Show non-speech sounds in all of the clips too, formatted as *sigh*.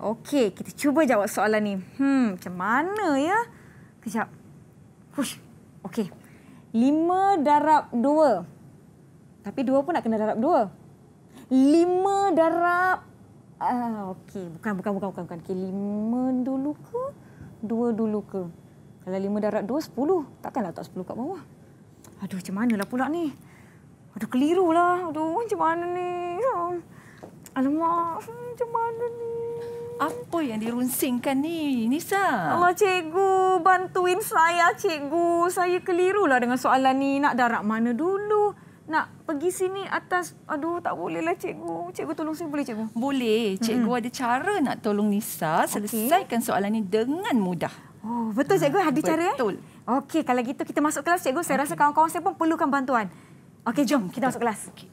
Okey, kita cuba jawab soalan ni. Hmm, macam mana ya? Kejap. Hush. Okey. 5 darab 2. Tapi 2 pun nak kena darab 2. 5 darab Ah, okey. Bukan, bukan, bukan, bukan. bukan. Okay, lima dulu ke? Dua dulu ke? Kalau lima darab dua, sepuluh. Takkanlah tak sepuluh kat bawah. Aduh, macam manalah pula ni? Aduh, keliru lah. Aduh, macam mana ni? Ya. Alamak, hmm, macam mana ni? apa yang dirunsingkan ni, Nisa? Allah cikgu, bantuin saya cikgu. Saya kelirulah dengan soalan ni. Nak darat mana dulu? Nak pergi sini atas? Aduh, tak bolehlah cikgu. Cikgu tolong saya boleh cikgu? Boleh. Cikgu hmm. ada cara nak tolong Nisa selesaikan okay. soalan ni dengan mudah. Oh, betul ha, cikgu ada betul. cara? Eh? Betul. Okey, kalau gitu kita masuk kelas cikgu. Saya okay. rasa kawan-kawan saya pun perlukan bantuan. Okey, jom kita masuk kelas. Okay.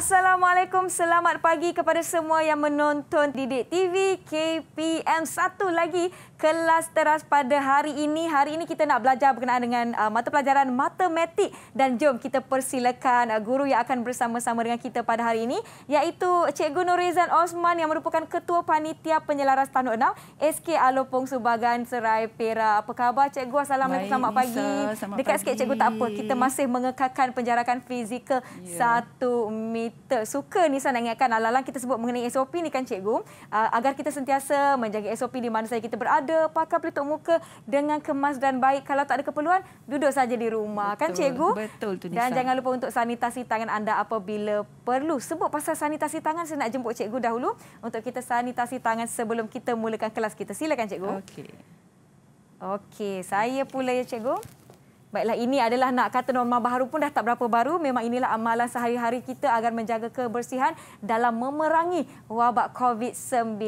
Assalamualaikum, selamat pagi kepada semua yang menonton Didik TV KPM. Satu lagi kelas teras pada hari ini. Hari ini kita nak belajar berkenaan dengan uh, mata pelajaran matematik. Dan jom kita persilakan uh, guru yang akan bersama-sama dengan kita pada hari ini. Iaitu Cikgu Nurizan Osman yang merupakan Ketua Panitia Penyelaras Tanuk 6 SK Alopong Subagan Serai Perak. Apa khabar Cikgu? Assalamualaikum, Baik, selamat pagi. Selamat Dekat pagi. sikit Cikgu tak apa. Kita masih mengekalkan penjarakan fizikal yeah. satu minit kita suka ni saya nak ingatkan alang kita sebut mengenai SOP ni kan cikgu uh, agar kita sentiasa menjaga SOP di mana saja kita berada pakai pelitup muka dengan kemas dan baik kalau tak ada keperluan duduk saja di rumah kan, betul, kan cikgu betul tu dan jangan lupa untuk sanitasi tangan anda apabila perlu sebut pasal sanitasi tangan saya nak jemput cikgu dahulu untuk kita sanitasi tangan sebelum kita mulakan kelas kita silakan cikgu okey okey saya pula ya cikgu Baiklah, ini adalah nak kata norma baru pun dah tak berapa baru. Memang inilah amalan sehari-hari kita agar menjaga kebersihan dalam memerangi wabak COVID-19.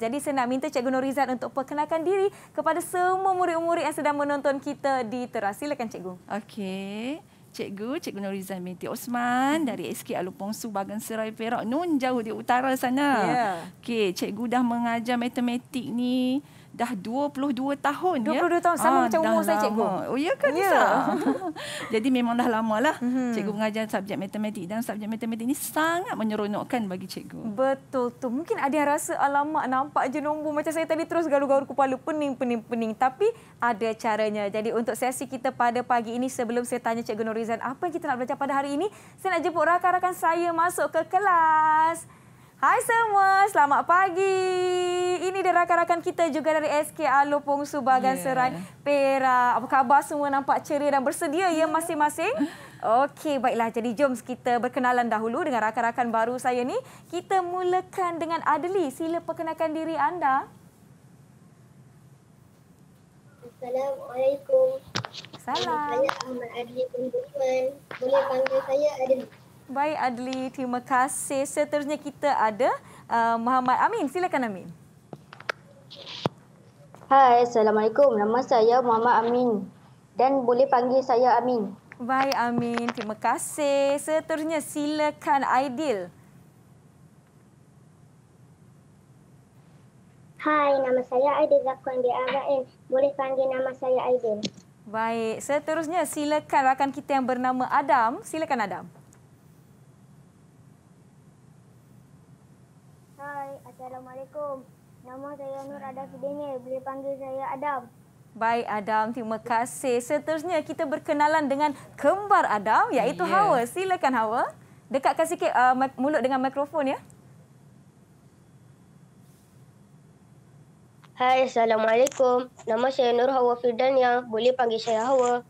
Jadi saya nak minta Cikgu Norizan untuk perkenalkan diri kepada semua murid-murid yang sedang menonton kita di teras. Silakan Cikgu. Okey. Cikgu, Cikgu Norizan binti Osman dari SK Alu Pongsu, Bagan Serai Perak. Nun jauh di utara sana. Yeah. Okey, Cikgu dah mengajar matematik ni dah 22 tahun 22 ya. 22 tahun sama ah, macam umur saya cikgu. Oh ya kan yeah. *laughs* Jadi memang dah lamalah mm-hmm. *laughs* cikgu mengajar subjek matematik dan subjek matematik ini sangat menyeronokkan bagi cikgu. Betul tu. Mungkin ada yang rasa alamak nampak je nombor macam saya tadi terus garu-garu kepala pening pening pening tapi ada caranya. Jadi untuk sesi kita pada pagi ini sebelum saya tanya cikgu Norizan apa yang kita nak belajar pada hari ini, saya nak jemput rakan-rakan saya masuk ke kelas. Hai semua, selamat pagi. Ini dia rakan-rakan kita juga dari SK Alu Subagan yeah. Serai Perak. Apa khabar semua nampak ceria dan bersedia yeah. ya masing-masing? Okey, baiklah. Jadi jom kita berkenalan dahulu dengan rakan-rakan baru saya ni. Kita mulakan dengan Adli. Sila perkenalkan diri anda. Assalamualaikum. Salam. Saya Ahmad Adli Pembuiman. Boleh panggil saya Adli. Baik Adli, terima kasih. Seterusnya kita ada uh, Muhammad Amin. Silakan Amin. Hai, Assalamualaikum. Nama saya Muhammad Amin dan boleh panggil saya Amin. Baik Amin, terima kasih. Seterusnya silakan Aidil. Hai, nama saya Aidil Zakwan di BRN. Boleh panggil nama saya Aidil. Baik, seterusnya silakan rakan kita yang bernama Adam. Silakan Adam. Nama saya Nur Adam Fidenya. Boleh panggil saya Adam. Baik Adam, terima kasih. Seterusnya kita berkenalan dengan kembar Adam iaitu yeah. Hawa. Silakan Hawa. Dekatkan sikit uh, mulut dengan mikrofon ya. Hai, Assalamualaikum. Nama saya Nur Hawa Firdan yang boleh panggil saya Hawa.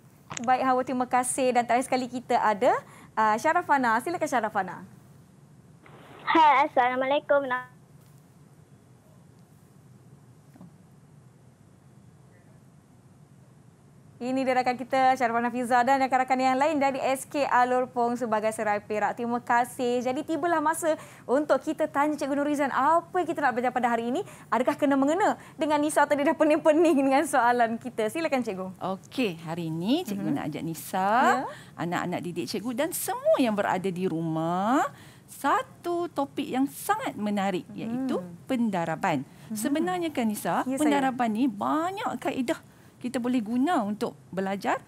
Baik Hawa, terima kasih. Dan terakhir sekali kita ada uh, Syarafana. Silakan Syarafana. Hai, Assalamualaikum. Nama Ini dia rakan kita Syarifah Nafiza dan rakan-rakan yang lain dari SK Alor Pong sebagai serai perak. Terima kasih. Jadi tibalah masa untuk kita tanya Cikgu Nurizan apa yang kita nak belajar pada hari ini. Adakah kena mengena dengan Nisa tadi dah pening-pening dengan soalan kita. Silakan Cikgu. Okey, hari ini Cikgu uh-huh. nak ajak Nisa, yeah. anak-anak didik Cikgu dan semua yang berada di rumah satu topik yang sangat menarik iaitu hmm. pendaraban. Hmm. Sebenarnya kan Nisa, ya, pendaraban saya. ni banyak kaedah kita boleh guna untuk belajar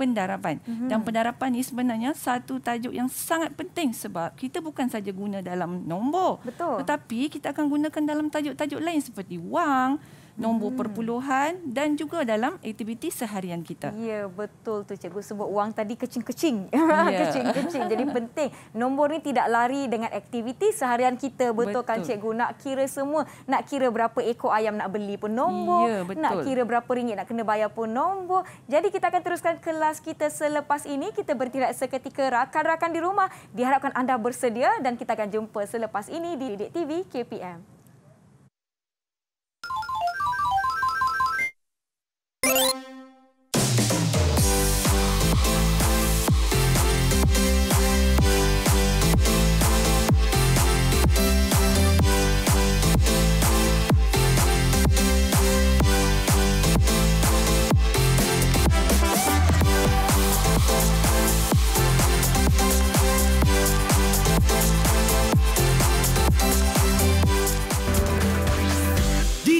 pendarapan. Mm-hmm. Dan pendarapan ni sebenarnya satu tajuk yang sangat penting sebab kita bukan saja guna dalam nombor. Betul. Tetapi kita akan gunakan dalam tajuk-tajuk lain seperti wang, nombor hmm. perpuluhan dan juga dalam aktiviti seharian kita. Ya, betul tu cikgu sebut wang tadi kecing-kecing. *laughs* Ya. kecing-kecing. Jadi penting nombor ni tidak lari dengan aktiviti seharian kita. Betul, kan, betul. kan cikgu? Nak kira semua, nak kira berapa ekor ayam nak beli pun nombor, ya, betul. nak kira berapa ringgit nak kena bayar pun nombor. Jadi kita akan teruskan kelas kita selepas ini. Kita bertirak seketika rakan-rakan di rumah. Diharapkan anda bersedia dan kita akan jumpa selepas ini di Didik TV KPM.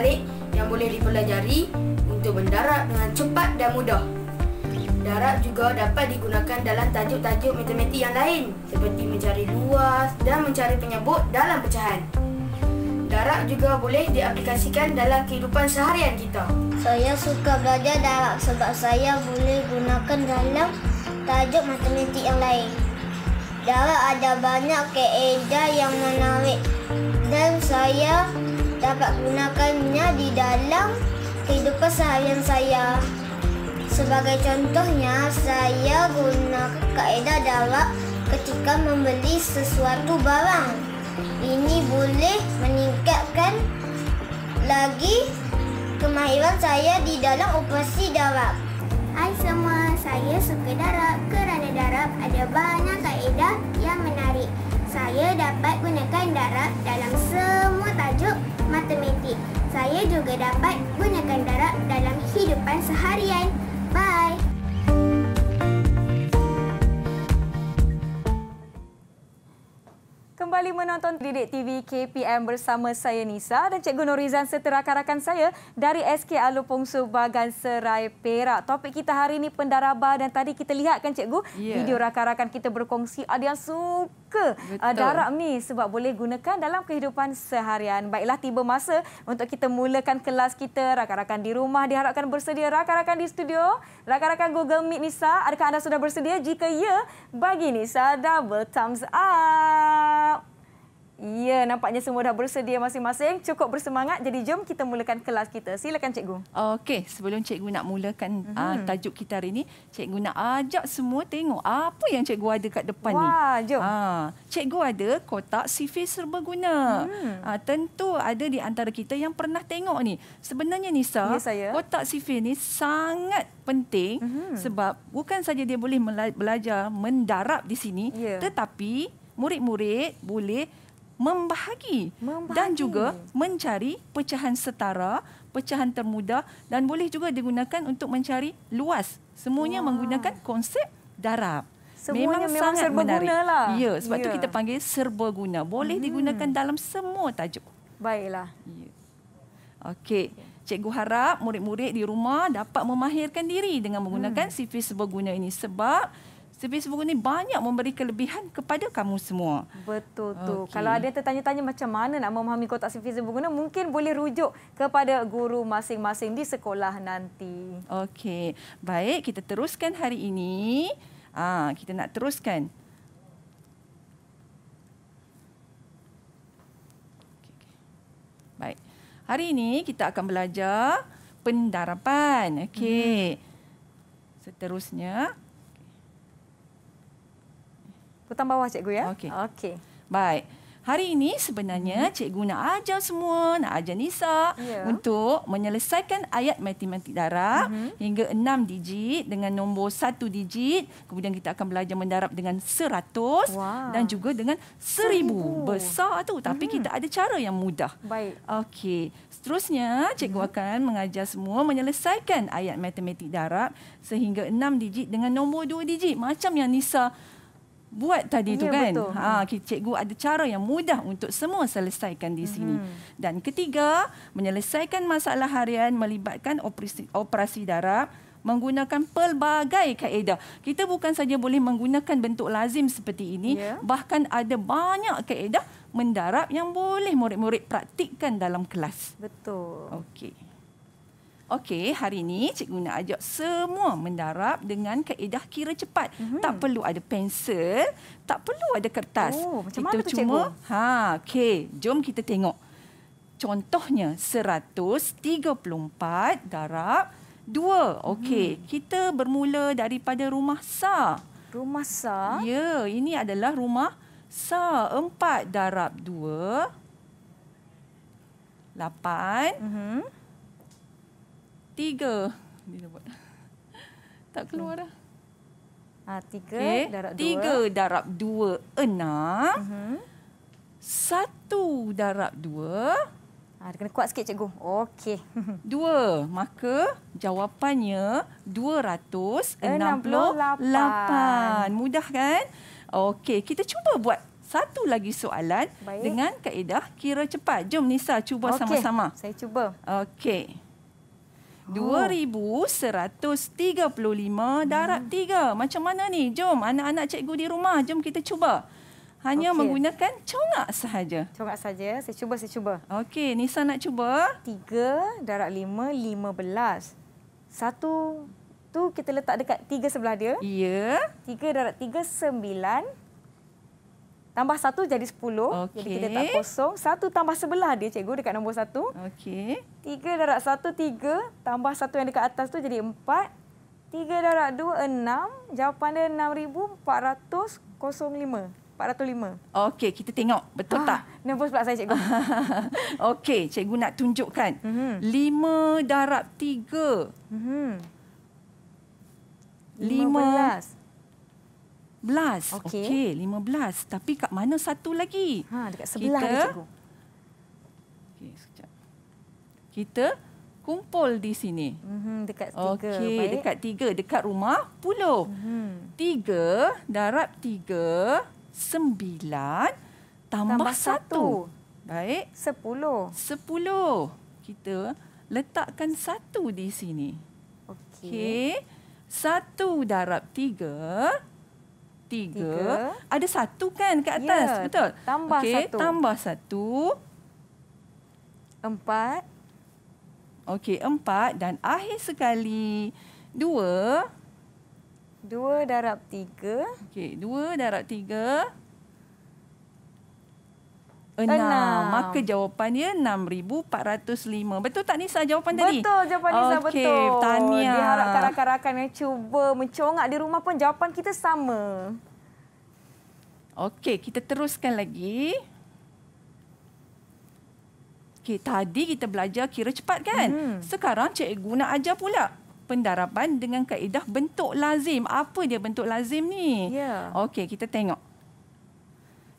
menarik yang boleh dipelajari untuk mendarat dengan cepat dan mudah. Darat juga dapat digunakan dalam tajuk-tajuk matematik yang lain seperti mencari luas dan mencari penyebut dalam pecahan. Darat juga boleh diaplikasikan dalam kehidupan seharian kita. Saya suka belajar darat sebab saya boleh gunakan dalam tajuk matematik yang lain. Darat ada banyak keadaan yang menarik dan saya dapat gunakannya di dalam kehidupan seharian saya. Sebagai contohnya, saya gunakan kaedah darab ketika membeli sesuatu barang. Ini boleh meningkatkan lagi kemahiran saya di dalam operasi darab. Hai semua, saya suka darab kerana darab ada banyak kaedah yang menarik saya dapat gunakan darab dalam semua tajuk matematik. Saya juga dapat gunakan darab dalam kehidupan seharian. kembali menonton Didik TV KPM bersama saya Nisa dan Cikgu Norizan serta rakan-rakan saya dari SK Alu Pongsu Bagan Serai Perak. Topik kita hari ini pendaraba dan tadi kita lihat kan Cikgu yeah. video rakan-rakan kita berkongsi ada yang suka eh, Betul. darab ni sebab boleh gunakan dalam kehidupan seharian. Baiklah tiba masa untuk kita mulakan kelas kita. Rakan-rakan di rumah diharapkan bersedia. Rakan-rakan di studio, rakan-rakan Google Meet Nisa, adakah anda sudah bersedia? Jika ya, bagi Nisa double thumbs up. Up. Ya, nampaknya semua dah bersedia masing-masing. Cukup bersemangat. Jadi jom kita mulakan kelas kita. Silakan cikgu. Okey, sebelum cikgu nak mulakan uh-huh. uh, tajuk kita hari ini, cikgu nak ajak semua tengok apa yang cikgu ada kat depan ni. Wah, jom. Ha, cikgu ada kotak CV serbaguna. uh tentu ada di antara kita yang pernah tengok ni. Sebenarnya Nisa, ya, saya. kotak CV ni sangat penting uh-huh. sebab bukan saja dia boleh belajar mendarap di sini, yeah. tetapi murid-murid boleh membahagi, membahagi dan juga mencari pecahan setara, pecahan termuda dan boleh juga digunakan untuk mencari luas. Semuanya Wah. menggunakan konsep darab. Semuanya memang, memang sangat serba menarik. Lah. Ya, sebab ya. tu kita panggil serbaguna. Boleh hmm. digunakan dalam semua tajuk. Baiklah. Ya. Okey. Cikgu harap murid-murid di rumah dapat memahirkan diri dengan menggunakan hmm. sifir serbaguna ini sebab sebab Buku ni banyak memberi kelebihan kepada kamu semua. Betul tu. Kalau ada tertanya-tanya macam mana nak memahami kotak sifir sempurna, mungkin boleh rujuk kepada guru masing-masing di sekolah nanti. Okey. Baik, kita teruskan hari ini. ha, kita nak teruskan. Baik. Hari ini kita akan belajar pendarapan. Okey. Hmm. Seterusnya, Kutang bawah cikgu ya. Okey. Okey. Baik. Hari ini sebenarnya hmm. cikgu nak ajar semua, nak ajar Nisa yeah. untuk menyelesaikan ayat matematik darab hmm. hingga 6 digit dengan nombor satu digit. Kemudian kita akan belajar mendarab dengan seratus wow. dan juga dengan seribu 1000. Besar tu tapi hmm. kita ada cara yang mudah. Baik. Okey. Seterusnya cikgu hmm. akan mengajar semua menyelesaikan ayat matematik darab sehingga enam digit dengan nombor dua digit macam yang Nisa buat tadi yeah, tu ya, kan. Betul. Ha cikgu ada cara yang mudah untuk semua selesaikan di sini. Mm-hmm. Dan ketiga, menyelesaikan masalah harian melibatkan operasi, operasi darab menggunakan pelbagai kaedah. Kita bukan saja boleh menggunakan bentuk lazim seperti ini, yeah. bahkan ada banyak kaedah mendarab yang boleh murid-murid praktikkan dalam kelas. Betul. Okey. Okey, hari ini cikgu nak ajak semua mendarab dengan kaedah kira cepat. Mm-hmm. Tak perlu ada pensel, tak perlu ada kertas. Oh, macam kita mana tu cikgu? Ha, okey. Jom kita tengok. Contohnya 134 darab 2. Okey, mm-hmm. kita bermula daripada rumah sa. Rumah sa? Ya, ini adalah rumah sa 4 darab 2. 8. Mhm tiga. Dia buat. Tak keluar dah. Ha, tiga okay. Eh, darab dua. Tiga darab dua enam. Uh-huh. Satu darab dua. Ha, dia kena kuat sikit cikgu. Okey. *laughs* Dua. Maka jawapannya dua ratus enam puluh lapan. Mudah kan? Okey. Kita cuba buat satu lagi soalan Baik. dengan kaedah kira cepat. Jom Nisa cuba okay. sama-sama. Saya cuba. Okey oh. 2135 darab hmm. 3. Macam mana ni? Jom anak-anak cikgu di rumah, jom kita cuba. Hanya okay. menggunakan congak sahaja. Congak sahaja, Saya cuba, saya cuba. Okey, Nisa nak cuba. 3 darab 5 15. Satu tu kita letak dekat tiga sebelah dia. Ya. Tiga 3 darab 3 9. Tambah satu jadi sepuluh. Okay. Jadi kita tak kosong. Satu tambah sebelah dia cikgu dekat nombor satu. Okey. Tiga darab satu, tiga. Tambah satu yang dekat atas tu jadi empat. Tiga darab dua, enam. Jawapan dia enam ribu empat ratus kosong lima. Empat ratus lima. Okey, kita tengok betul ah, tak? Nombor pula saya cikgu. *laughs* Okey, cikgu nak tunjukkan. Mhm. Lima darab tiga. Mhm. Lima belas belas. Okey, okay, lima belas. Tapi kat mana satu lagi? Ha, dekat sebelah kita, cikgu. Okey, sekejap. Kita kumpul di sini. Mm-hmm, dekat tiga. Okey, dekat tiga. Dekat rumah, puluh. Mm-hmm. Tiga, darab tiga, sembilan, tambah, tambah satu. satu. Baik. Sepuluh. Sepuluh. Kita letakkan satu di sini. Okey. Okay. Satu darab tiga, tiga. tiga. Ada satu kan ke ya, atas, ya, betul? Tambah okay, satu. Tambah satu. Empat. Okey, empat. Dan akhir sekali, dua. Dua darab tiga. Okey, dua darab tiga. 6. Maka jawapannya 6,405. Betul tak Nisa jawapan betul, tadi? Betul jawapan Nisa, okay, betul. Tahniah. Diharapkan rakan-rakan yang cuba mencongak di rumah pun jawapan kita sama. Okey, kita teruskan lagi. Okay, tadi kita belajar kira cepat kan? Hmm. Sekarang cikgu nak ajar pula Pendaraban dengan kaedah bentuk lazim. Apa dia bentuk lazim ni? Yeah. Okey, kita tengok.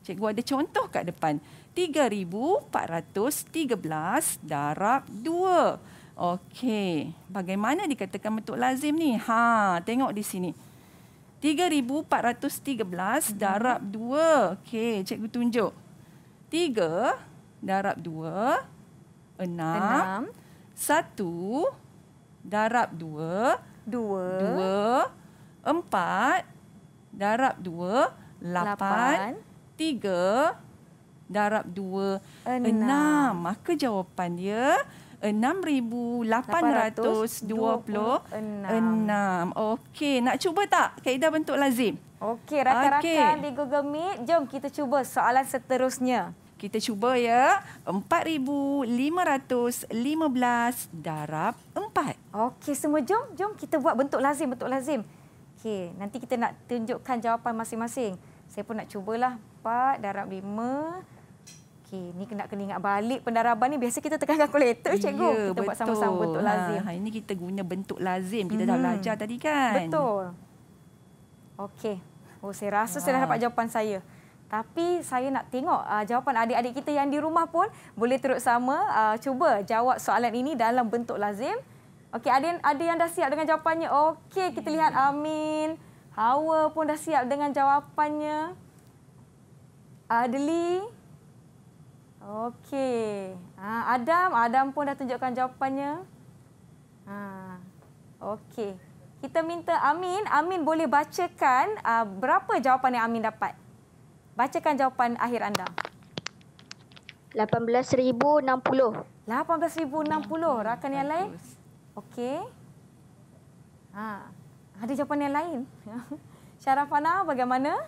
Cikgu ada contoh kat depan. 3413 darab 2. Okey, bagaimana dikatakan bentuk lazim ni? Ha, tengok di sini. 3413 mhm. darab 2. Okey, cikgu tunjuk. 3 darab 2 6 1 darab 2 2 2 4 darab 2 8, 8 3 darab 2 6 maka jawapan dia 6826 okey nak cuba tak kaedah bentuk lazim okey rakan-rakan okay. di Google Meet jom kita cuba soalan seterusnya kita cuba ya 4515 darab 4 okey semua jom jom kita buat bentuk lazim bentuk lazim okey nanti kita nak tunjukkan jawapan masing-masing saya pun nak cubalah 4 darab 5 Okey, ni kena kena ingat balik pendaraban ni biasa kita tekan kalkulator cikgu. Ya, kita betul. buat sama-sama bentuk ha, lazim. Ha, ini kita guna bentuk lazim kita hmm. dah belajar tadi kan? Betul. Okey. Oh, saya rasa ha. saya dah dapat jawapan saya. Tapi saya nak tengok uh, jawapan adik-adik kita yang di rumah pun boleh terus sama uh, cuba jawab soalan ini dalam bentuk lazim. Okey, ada ada yang dah siap dengan jawapannya. Okey, kita ya. lihat Amin. Hawa pun dah siap dengan jawapannya. Adli Okey. Ha, Adam, Adam pun dah tunjukkan jawapannya. Ha. Okey. Kita minta Amin, Amin boleh bacakan uh, berapa jawapan yang Amin dapat? Bacakan jawapan akhir anda. 18,060. 18,060. Rakan yang lain? Okey. Ha. Ada jawapan yang lain? *laughs* Syarafana Bagaimana?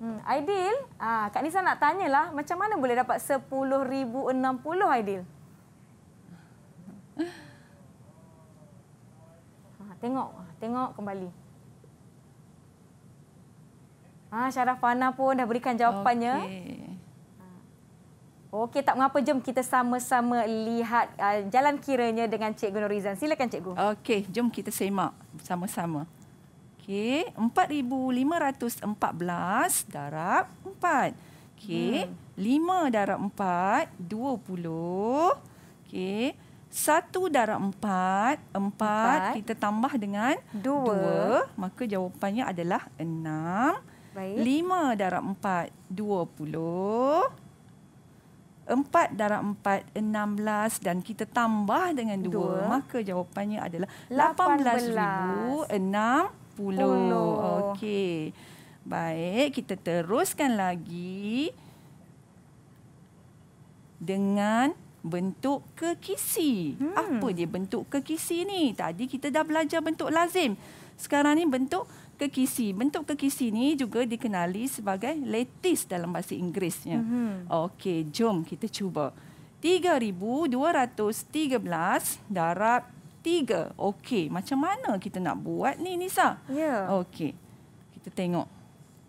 Hmm, Aidil, ah, Kak Nisa nak tanyalah macam mana boleh dapat 10,060 Aidil? Ha, tengok, ha, tengok kembali. Ah, Syarafana pun dah berikan jawapannya. Okey. Ha. Okey, tak mengapa jom kita sama-sama lihat uh, jalan kiranya dengan Cikgu Norizan. Silakan Cikgu. Okey, jom kita semak sama-sama. Okey, 4514 darab 4. Okey, hmm. 5 darab 4 20. Okey, 1 darab 4 4, kita tambah dengan 2. 2, 2, maka jawapannya adalah 6. Baik. 5 darab 4 20. 4 darab 4, 16 dan kita tambah dengan 2, 2. maka jawapannya adalah 18,600. 18, puluh. Okey. Baik, kita teruskan lagi dengan bentuk kekisi. Hmm. Apa dia bentuk kekisi ni? Tadi kita dah belajar bentuk lazim. Sekarang ni bentuk kekisi. Bentuk kekisi ni juga dikenali sebagai letis dalam bahasa Inggerisnya. Hmm. Okey, jom kita cuba. 3,213 darab 3,213 tiga. Okey, macam mana kita nak buat ni Nisa? Ya. Yeah. Okey. Kita tengok.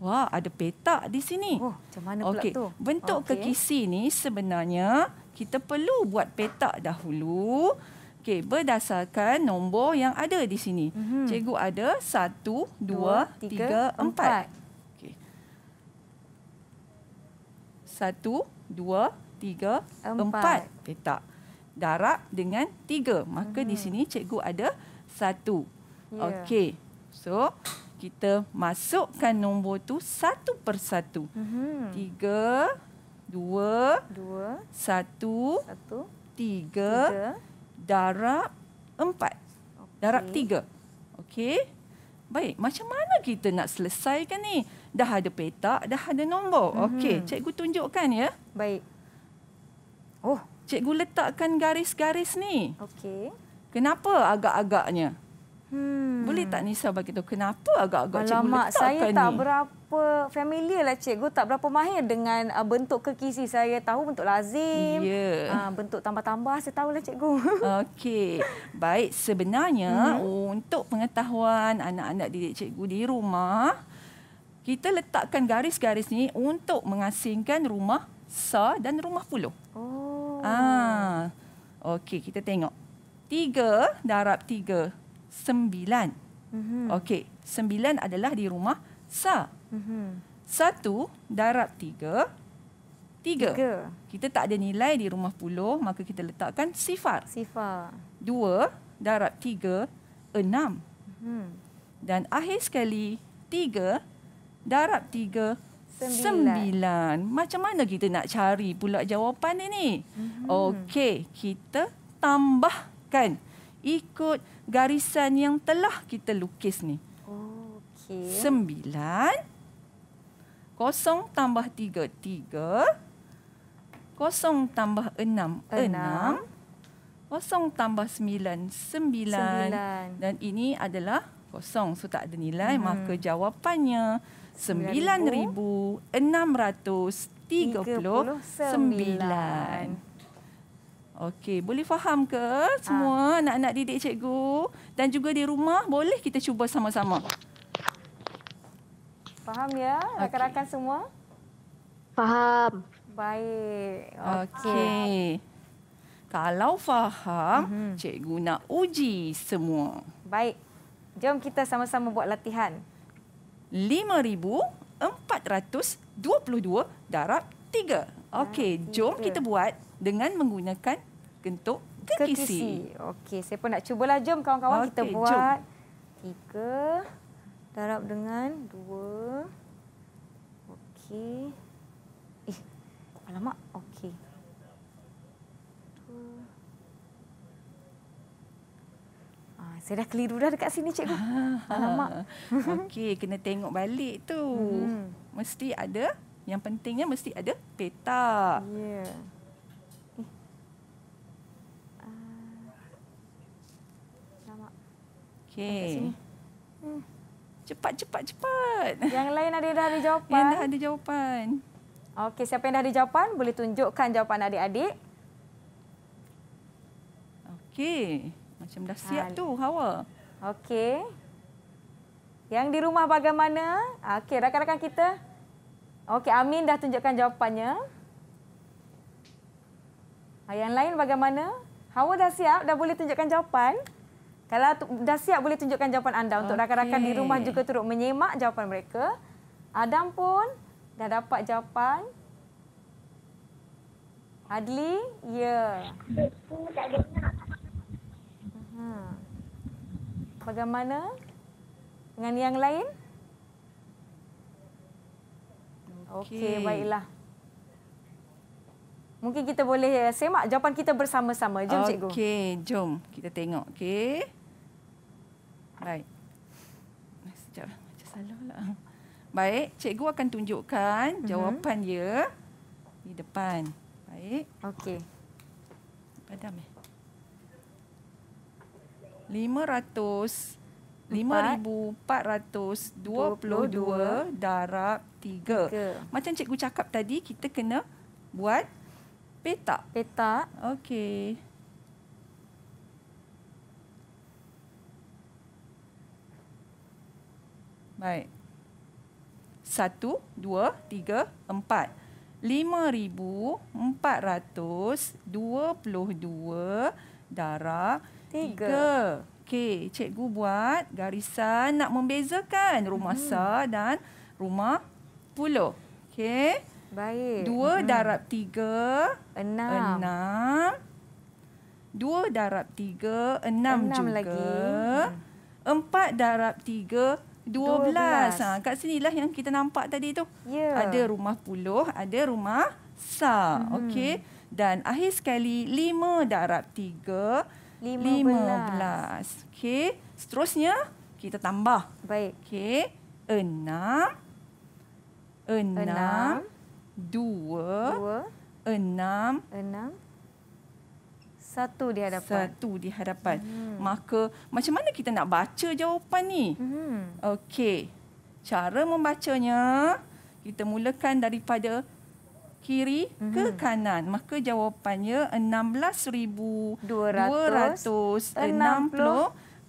Wah, ada petak di sini. Oh, macam mana pula okay. tu? Bentuk okay. kekisi ni sebenarnya kita perlu buat petak dahulu. Okey, berdasarkan nombor yang ada di sini. Mm-hmm. Cikgu ada satu, dua, dua tiga, tiga, empat. Okay. Satu, dua, tiga, empat, empat petak darab dengan tiga. Maka hmm. di sini cikgu ada satu. Yeah. Okey. So, kita masukkan nombor tu satu persatu. Hmm. Tiga, dua, dua satu, satu tiga, tiga, darab empat. Okay. Darab tiga. Okey. Baik, macam mana kita nak selesaikan ni? Dah ada petak, dah ada nombor. Mm -hmm. Okey, cikgu tunjukkan ya. Baik. Oh, cikgu letakkan garis-garis ni. Okey. Kenapa agak-agaknya? Hmm. Boleh tak Nisa bagi tahu kenapa agak-agak Alamak, cikgu letakkan saya ni? saya tak berapa familiar lah cikgu. Tak berapa mahir dengan uh, bentuk kekisi. Saya tahu bentuk lazim. Ya. Yeah. bentuk tambah-tambah saya tahu lah cikgu. *laughs* Okey. Baik, sebenarnya hmm. untuk pengetahuan anak-anak didik cikgu di rumah, kita letakkan garis-garis ni untuk mengasingkan rumah sa dan rumah puluh. Oh. Ah. Okey, kita tengok. tiga darab 3 9. Mhm. Okey, sembilan adalah di rumah sa. Mhm. 1 darab 3 Tiga. tiga. Kita tak ada nilai di rumah puluh, maka kita letakkan sifar. Sifar. Dua darab tiga, enam. Hmm. Dan akhir sekali, tiga darab tiga, Sembilan. Macam mana kita nak cari pula jawapan ini? ni? Mm-hmm. Okey, kita tambahkan ikut garisan yang telah kita lukis ni. Okey. Sembilan. Kosong tambah tiga, tiga. Kosong tambah enam, enam. Kosong tambah sembilan, sembilan. Dan ini adalah kosong. So tak ada nilai. Mm-hmm. Maka jawapannya... 9639. Okey, boleh faham ke semua ha. anak-anak didik cikgu dan juga di rumah boleh kita cuba sama-sama. Faham ya rakan-rakan okay. semua? Faham. Baik. Okey. Okay. Kalau faham, mm-hmm. cikgu nak uji semua. Baik. Jom kita sama-sama buat latihan. 5,422 darab 3. Okey, ah, jom kita buat dengan menggunakan gentuk kekisi. Okey, saya pun nak cubalah. Jom kawan-kawan okay, kita buat. Jom. 3 darab dengan 2. Okey. Eh, alamak. Okey. saya dah keliru dah dekat sini cikgu. Ah, Alamak. Ah, ah. Okey, kena tengok balik tu. Hmm. Mesti ada, yang pentingnya mesti ada peta. Ya. Yeah. Eh. Okay hmm. Cepat, cepat, cepat. Yang lain ada dah ada jawapan. Yang dah ada jawapan. Okey, siapa yang dah ada jawapan boleh tunjukkan jawapan adik-adik. Okey macam dah siap Alah. tu Hawa. Okey. Yang di rumah bagaimana? Okey, rakan-rakan kita. Okey, Amin dah tunjukkan jawapannya. Ah, yang lain bagaimana? Hawa dah siap, dah boleh tunjukkan jawapan. Kalau dah siap boleh tunjukkan jawapan anda untuk okay. rakan-rakan di rumah juga turut menyemak jawapan mereka. Adam pun dah dapat jawapan. Adli, ya. Yeah. Hmm. Bagaimana dengan yang lain? Okey, okay, baiklah. Mungkin kita boleh semak jawapan kita bersama-sama. Jom okay, cikgu. Okey, jom kita tengok. Okey. Baik. Sekejap, macam salah lah. Baik, cikgu akan tunjukkan mhm. jawapan dia di depan. Baik. Okey. Padam eh. 5,422 darab 3. Macam cikgu cakap tadi, kita kena buat petak. Petak. Okey. Baik. Satu dua tiga empat lima ribu empat ratus dua puluh dua darab Tiga. Okey, cikgu buat garisan nak membezakan rumah hmm. sa dan rumah puluh. Okey. Baik. Dua hmm. darab tiga. Enam. Enam. Dua darab tiga. Enam, enam juga. Lagi. Empat darab tiga. Dua belas. Ha, kat sinilah yang kita nampak tadi tu. Yeah. Ada rumah puluh, ada rumah sa. Hmm. Okey. Dan akhir sekali, lima darab tiga. 15. 15. Okey. Seterusnya kita tambah. Baik. Okey. 6 6 2 6 6 satu di hadapan. Satu di hadapan. Hmm. Maka macam mana kita nak baca jawapan ni? Hmm. Okey. Cara membacanya kita mulakan daripada kiri mm-hmm. ke mhm. kanan maka jawapannya 16260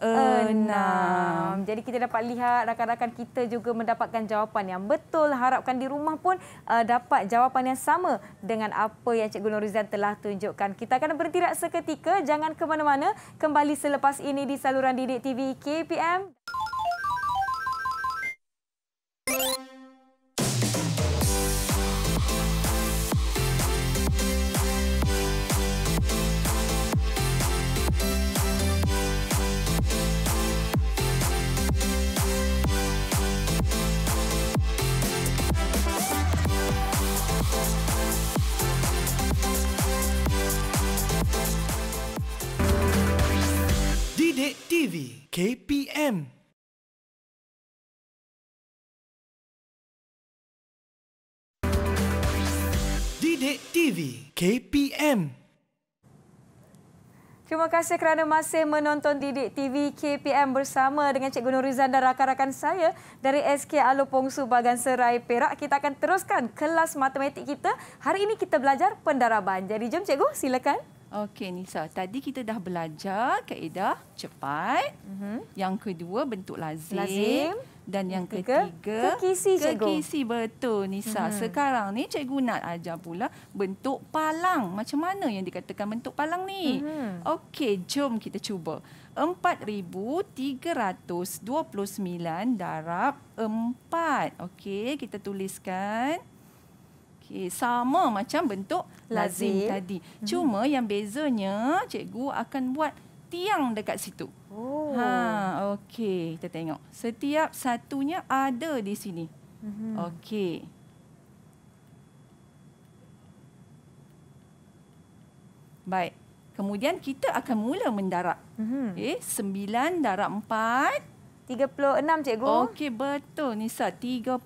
Enam. Jadi kita dapat lihat rakan-rakan kita juga mendapatkan jawapan yang betul. Harapkan di rumah pun uh, dapat jawapan yang sama dengan apa yang Cikgu Norizan telah tunjukkan. Kita akan bertirak seketika. Jangan ke mana-mana. Kembali selepas ini di saluran Didik TV KPM. KPM. Didik TV KPM. Terima kasih kerana masih menonton Didik TV KPM bersama dengan Cikgu Nurizan dan rakan-rakan saya dari SK Alu Pongsu Bagan Serai Perak. Kita akan teruskan kelas matematik kita. Hari ini kita belajar pendaraban. Jadi jom Cikgu, silakan. Okey Nisa, tadi kita dah belajar kaedah cepat. Mm-hmm. Yang kedua bentuk lazim. lazim. Dan yang ketiga, ketiga kekisi, cikgu. kekisi betul Nisa. Mm-hmm. Sekarang ni cikgu nak ajar pula bentuk palang. Macam mana yang dikatakan bentuk palang ni? Mm-hmm. Okey, jom kita cuba. 4329 darab 4. Okey, kita tuliskan 4329 Okay, sama macam bentuk lazim, lazim tadi. Hmm. Cuma yang bezanya cikgu akan buat tiang dekat situ. Oh. Ha, okey, kita tengok. Setiap satunya ada di sini. Hmm. Okey. Baik. Kemudian kita akan mula mendarat. Mm-hmm. Okey, 9 darab 4. 36 cikgu. Okey betul Nisa 36.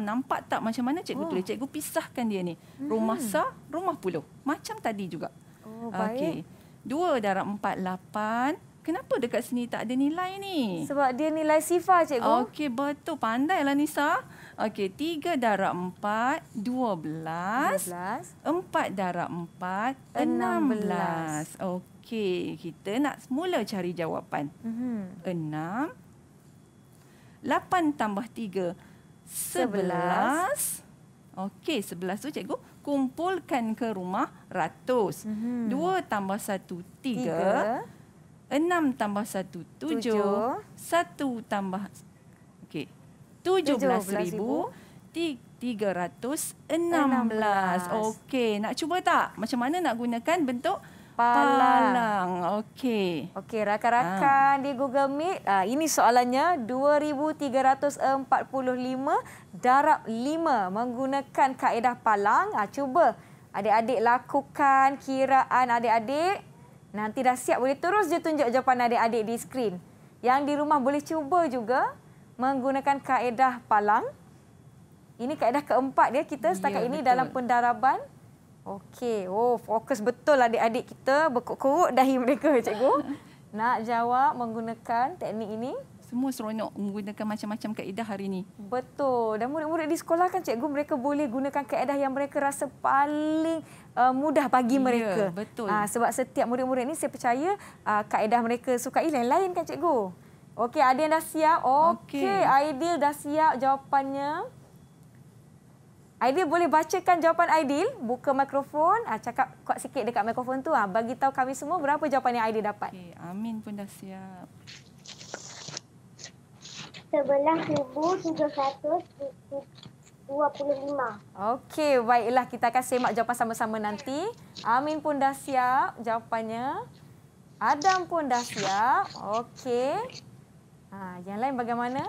Nampak tak macam mana cikgu oh. tulis? Cikgu pisahkan dia ni. Hmm. Rumah sa, rumah puluh. Macam tadi juga. Oh baik. Okey. 2 darab 4 8. Kenapa dekat sini tak ada nilai ni? Sebab dia nilai sifar cikgu. Okey betul. Pandailah Nisa. Okey 3 darab 4 12. 4 darab 4 16. 16. Okey, kita nak semula cari jawapan. Mhm. 6 8 tambah 3 11 Okey, 11 tu cikgu kumpulkan ke rumah ratus. Mm -hmm. 2 tambah 1 3. 3 6 tambah 1 7 1 tambah Okey. 17000 316. Okey, nak cuba tak macam mana nak gunakan bentuk Palang. Okey. Okey, rakan-rakan ha. di Google Meet, Ah, ini soalannya 2345 darab 5 menggunakan kaedah palang. Uh, cuba adik-adik lakukan kiraan adik-adik. Nanti dah siap boleh terus je tunjuk jawapan adik-adik di skrin. Yang di rumah boleh cuba juga menggunakan kaedah palang. Ini kaedah keempat dia ya, kita setakat ya, ini betul. dalam pendaraban Okey, oh fokus betul adik-adik kita berkuk-kuk dahi mereka *laughs* cikgu. Nak jawab menggunakan teknik ini. Semua seronok menggunakan macam-macam kaedah hari ini. Betul. Dan murid-murid di sekolah kan cikgu mereka boleh gunakan kaedah yang mereka rasa paling uh, mudah bagi ya, mereka. betul. Uh, sebab setiap murid-murid ini saya percaya uh, kaedah mereka sukai lain-lain kan cikgu. Okey, ada yang dah siap? Okey, okay. Aidil dah siap jawapannya. Aidil boleh bacakan jawapan Aidil, buka mikrofon, ah, cakap kuat sikit dekat mikrofon tu, ah, bagi tahu kami semua berapa jawapan yang Aidil dapat. Okay, Amin pun dah siap. Sebelah 1725. Okey, baiklah kita akan semak jawapan sama-sama nanti. Amin pun dah siap jawapannya. Adam pun dah siap. Okey. Ha, yang lain bagaimana?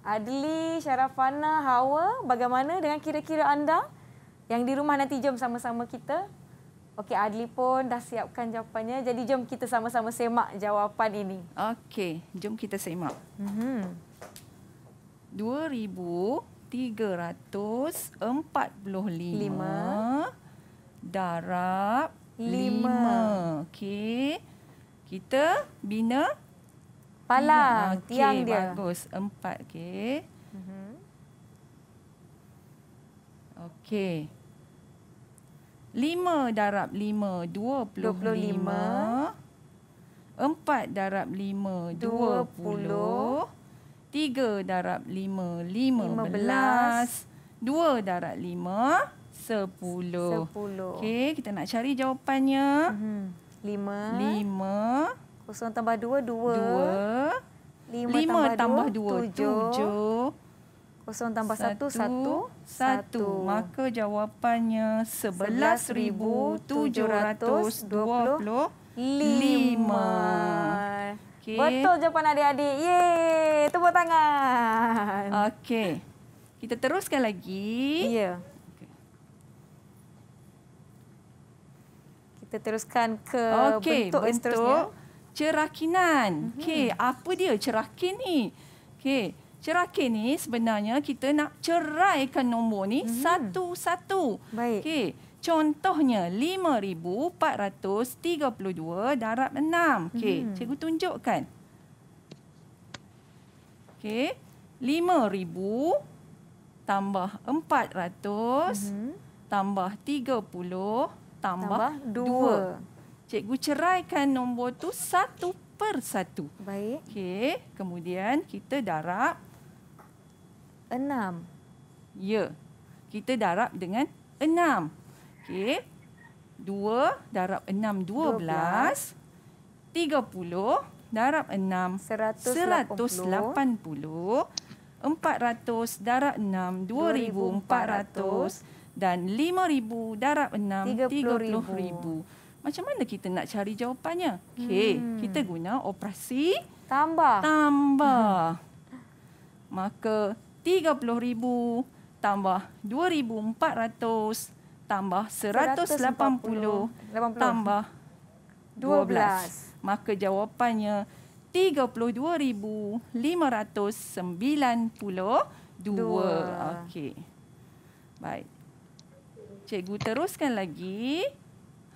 Adli, Syarafana, Hawa, bagaimana dengan kira-kira anda yang di rumah nanti jom sama-sama kita? Okey, Adli pun dah siapkan jawapannya. Jadi jom kita sama-sama semak jawapan ini. Okey, jom kita semak. Mhm. 2345 darab 5. 5. Okey. Kita bina Pala ah, okay, tiang bagus. dia. Bagus. Empat, okey. mm Lima darab lima, dua puluh lima. Empat darab lima, dua puluh. Tiga darab lima, lima belas. Dua darab lima, sepuluh. Okey, kita nak cari jawapannya. Mhm. Lima. Lima. Kosong tambah dua, dua. Lima, lima tambah dua, tujuh. Kosong tambah satu, satu. Satu. Maka jawapannya sebelas ribu tujuh ratus dua puluh lima. Betul jawapan adik-adik. Yeay, tepuk tangan. Okey. Kita teruskan lagi. Ya. Yeah. Kita teruskan ke okay, bentuk, bentuk seterusnya cerakinan. Mm-hmm. Okey, apa dia cerakin ni? Okey, cerakin ni sebenarnya kita nak ceraikan nombor ni mm-hmm. satu-satu. Baik. Okey, contohnya 5432 darab 6. Okey, mm-hmm. cikgu tunjukkan. Okey, 5000 tambah 400 mm-hmm. tambah 30 tambah, tambah 2. 2. Cikgu ceraikan nombor tu satu per satu. Baik. Okey, kemudian kita darab. Enam. Ya, kita darab dengan enam. Okey, dua darab enam dua belas. Tiga puluh darab enam. Seratus lapan puluh. Empat ratus darab enam dua ribu empat ratus. Dan lima ribu darab enam tiga puluh ribu. ribu. Macam mana kita nak cari jawapannya? Okey, hmm. kita guna operasi tambah. Tambah. Hmm. Maka 30,000 tambah 2,400 tambah 180, 180. tambah 12. 12. Maka jawapannya 32,592. Dua. Okey. Baik. Cikgu teruskan lagi.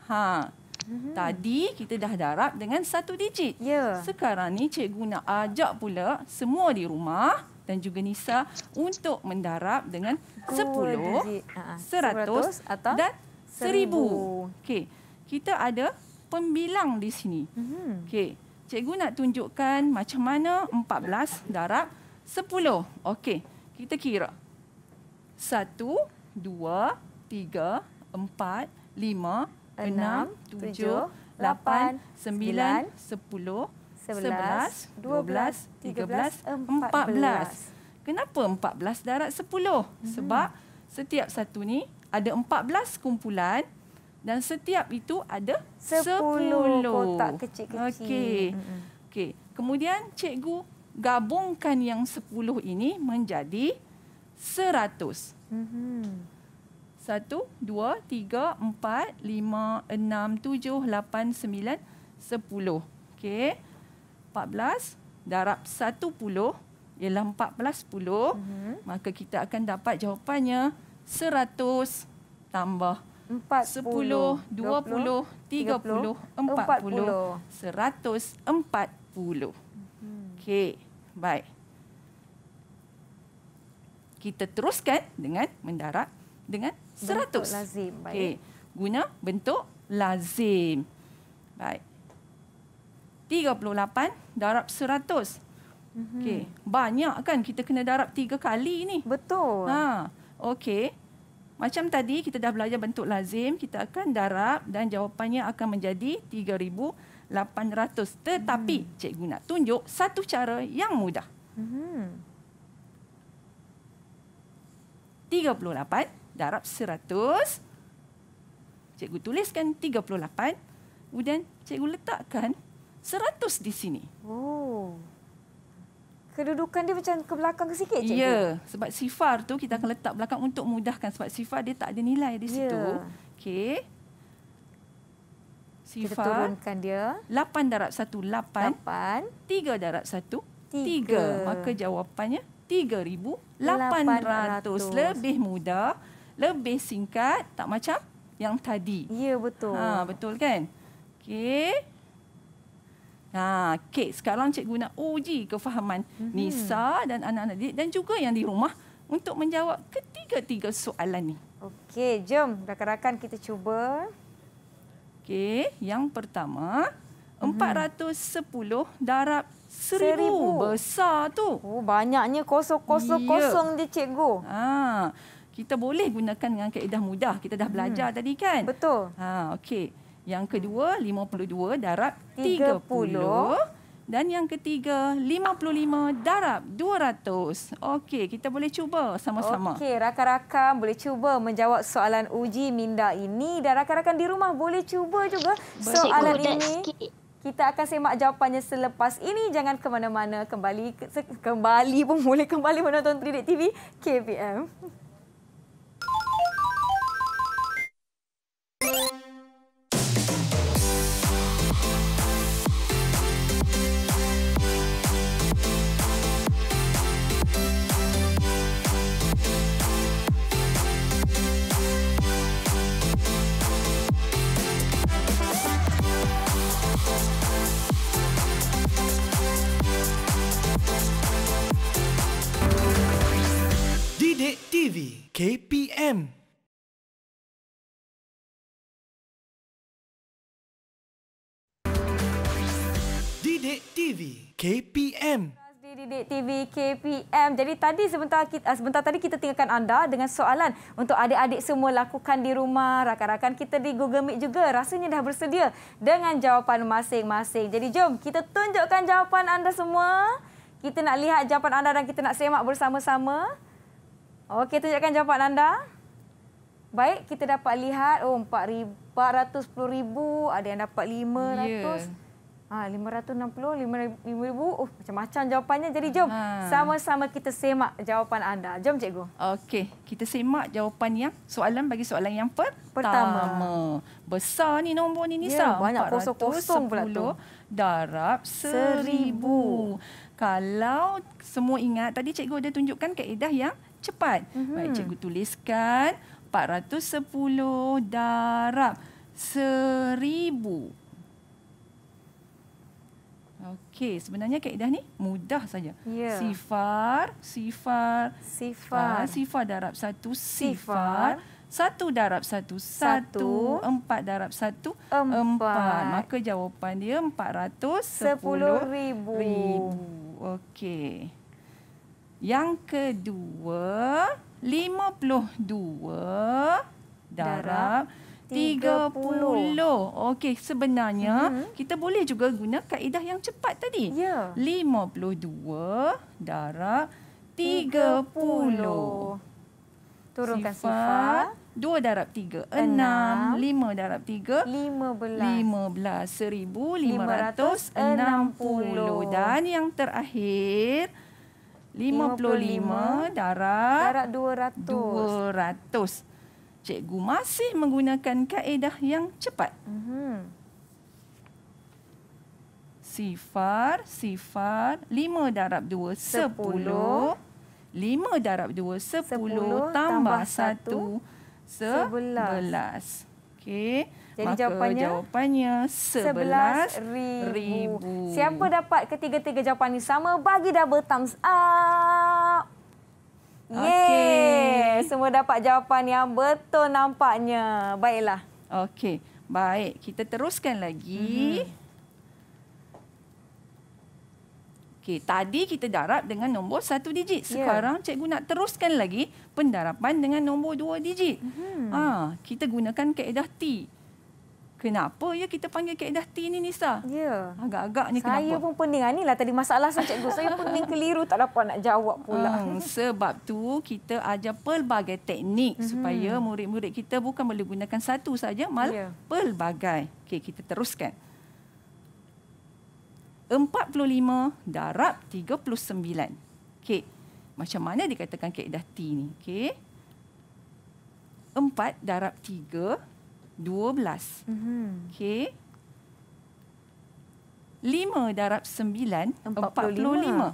Ha. Mhm. Tadi kita dah darab dengan satu digit. Ya. Sekarang ni cikgu nak ajak pula semua di rumah dan juga Nisa untuk mendarab dengan sepuluh, ha, ha. seratus dan seribu. Okey. Kita ada pembilang di sini. Mhm. Okey. Cikgu nak tunjukkan macam mana empat belas darab sepuluh. Okey. Kita kira. Satu, dua, tiga, empat, lima, enam, tujuh, lapan, sembilan, sepuluh, sebelas, dua belas, tiga belas, empat belas. Kenapa empat belas darat sepuluh? Mhm. Sebab setiap satu ni ada empat belas kumpulan dan setiap itu ada sepuluh kotak kecil-kecil. Okey. Mhm. okey. Kemudian cikgu gabungkan yang sepuluh ini menjadi seratus. Mhm. Satu, dua, tiga, empat, lima, enam, tujuh, lapan, sembilan, sepuluh. Okey. Empat belas darab satu puluh ialah empat belas puluh. Mhm. Maka kita akan dapat jawapannya seratus tambah. Empat sepuluh, dua puluh, tiga puluh, empat puluh, seratus empat puluh. Mhm. Okey, baik. Kita teruskan dengan mendarat dengan Seratus. lazim. Baik. Okay. Guna bentuk lazim. Baik. 38 darab 100. Mm-hmm. Okey, banyak kan kita kena darab tiga kali ni. Betul. Ha, okey. Macam tadi kita dah belajar bentuk lazim, kita akan darab dan jawapannya akan menjadi tiga ribu 3800. Tetapi mm. cikgu nak tunjuk satu cara yang mudah. Mm-hmm. 38 darab 100 cikgu tuliskan 38 kemudian cikgu letakkan 100 di sini oh kedudukan dia macam ke belakang ke sikit cikgu ya sebab sifar tu kita akan letak belakang untuk mudahkan sebab sifar dia tak ada nilai di situ yeah. okey sifar kita turunkan dia 8 darab 1 8 3 darab 1 3. 3. Maka jawapannya 3,800. 800. Lebih mudah lebih singkat tak macam yang tadi. Ya betul. Ha betul kan? Okey. Ha okey sekarang cikgu nak uji kefahaman mm-hmm. Nisa dan anak-anak dia dan juga yang di rumah untuk menjawab ketiga-tiga soalan ni. Okey, jom rakan-rakan kita cuba. Okey, yang pertama mm-hmm. 410 darab Seribu. seribu besar tu. Oh banyaknya kosong-kosong-kosong yeah. dia cikgu. Ha kita boleh gunakan dengan kaedah mudah. Kita dah hmm. belajar hmm. tadi kan? Betul. Ha, okey. Yang kedua, 52 darab 30. 30. Dan yang ketiga, 55 darab 200. Okey, kita boleh cuba sama-sama. Okey, rakan-rakan boleh cuba menjawab soalan uji minda ini. Dan rakan-rakan di rumah boleh cuba juga soalan Cikgu, ini. Kita akan semak jawapannya selepas ini. Jangan ke mana-mana. Kembali, kembali pun boleh kembali menonton 3 TV KPM. TV KPM Didik TV KPM Didik TV KPM. Jadi tadi sebentar kita, ah, sebentar tadi kita tinggalkan anda dengan soalan untuk adik-adik semua lakukan di rumah. Rakan-rakan kita di Google Meet juga rasanya dah bersedia dengan jawapan masing-masing. Jadi jom kita tunjukkan jawapan anda semua. Kita nak lihat jawapan anda dan kita nak semak bersama-sama. Okey, tunjukkan jawapan anda. Baik, kita dapat lihat oh ribu, ada yang dapat 500. Yeah. Ha, 560, 5,000. Oh, macam-macam jawapannya. Jadi jom sama-sama kita semak jawapan anda. Jom cikgu. Okey, kita semak jawapan yang soalan bagi soalan yang pertama. pertama. Besar ni nombor ni Nisa. Ya, banyak kosong-kosong pula tu. Darab seribu. Kalau semua ingat, tadi cikgu dia tunjukkan kaedah yang cepat. Mm-hmm. Baik, cikgu tuliskan 410 darab 1000. Okey, sebenarnya kaedah ni mudah saja. Yeah. Sifar, sifar, sifar, ah, sifar darab satu, sifar, satu darab satu, satu, empat darab satu, empat. empat. Maka jawapan dia empat ratus sepuluh ribu. ribu. Okey. Yang kedua, 52 darab, darab 30. 30. Okey, sebenarnya hmm. kita boleh juga guna kaedah yang cepat tadi. Ya. 52 darab 30. 30. Turunkan sifar. Dua darab tiga. Enam. Lima darab tiga. Lima belas. Lima belas. Seribu lima ratus enam puluh. Dan yang terakhir. 55 darab, darab 200. 200. Cikgu masih menggunakan kaedah yang cepat. Mm-hmm. Sifar, sifar, 5 darab 2, 10. 10. 5 darab 2, 10, 10 tambah 1, 11. 11. Okey. Jadi Maka jawapannya, jawapannya 11 ribu. Siapa dapat ketiga-tiga jawapan ini sama, bagi double thumbs up. Yeay, okay. semua dapat jawapan yang betul nampaknya. Baiklah. Okey, baik. Kita teruskan lagi. Mm-hmm. Okey, tadi kita darab dengan nombor satu digit. Ya. Sekarang yeah. cikgu nak teruskan lagi pendarapan dengan nombor dua digit. Mm-hmm. Ha, kita gunakan kaedah T. Kenapa ya kita panggil kaedah T ni Nisa? Ya. Agak-agaknya kenapa? Saya pun pening. Inilah ah, tadi masalah saya cikgu. Saya *laughs* pening keliru tak dapat nak jawab pula. Hmm, sebab tu kita ajar pelbagai teknik hmm. supaya murid-murid kita bukan boleh gunakan satu saja malah ya. pelbagai. Okey, kita teruskan. 45 darab 39. Okey. Macam mana dikatakan kaedah T ni? Okey. 4 darab 3 dua belas. Mhm. Okey. Lima darab sembilan, empat puluh lima.